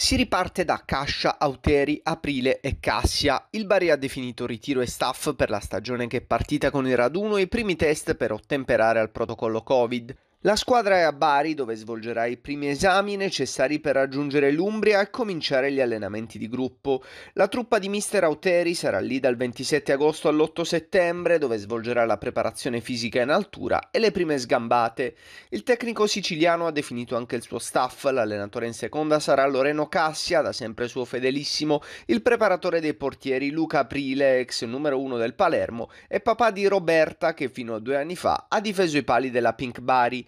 Si riparte da Cascia, Auteri, Aprile e Cassia. Il Bari ha definito ritiro e staff per la stagione che è partita con il raduno e i primi test per ottemperare al protocollo Covid. La squadra è a Bari dove svolgerà i primi esami necessari per raggiungere l'Umbria e cominciare gli allenamenti di gruppo. La truppa di mister Auteri sarà lì dal 27 agosto all'8 settembre dove svolgerà la preparazione fisica in altura e le prime sgambate. Il tecnico siciliano ha definito anche il suo staff, l'allenatore in seconda sarà Loreno Cassia, da sempre suo fedelissimo, il preparatore dei portieri Luca Aprile, ex numero uno del Palermo, e papà di Roberta che fino a due anni fa ha difeso i pali della Pink Bari.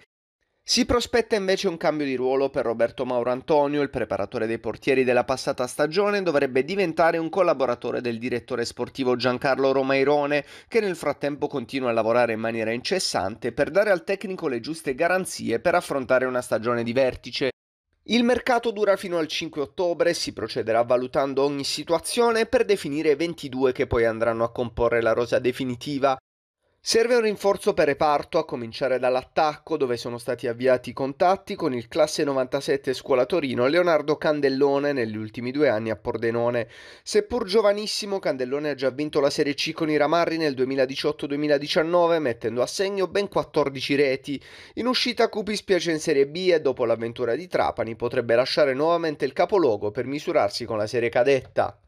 Si prospetta invece un cambio di ruolo per Roberto Mauro Antonio, il preparatore dei portieri della passata stagione, dovrebbe diventare un collaboratore del direttore sportivo Giancarlo Romairone, che nel frattempo continua a lavorare in maniera incessante per dare al tecnico le giuste garanzie per affrontare una stagione di vertice. Il mercato dura fino al 5 ottobre, si procederà valutando ogni situazione per definire i 22 che poi andranno a comporre la rosa definitiva. Serve un rinforzo per reparto, a cominciare dall'attacco, dove sono stati avviati i contatti con il classe 97 scuola Torino Leonardo Candellone negli ultimi due anni a Pordenone. Seppur giovanissimo, Candellone ha già vinto la Serie C con i Ramarri nel 2018-2019, mettendo a segno ben 14 reti. In uscita Cupis piace in Serie B e dopo l'avventura di Trapani potrebbe lasciare nuovamente il capoluogo per misurarsi con la Serie Cadetta.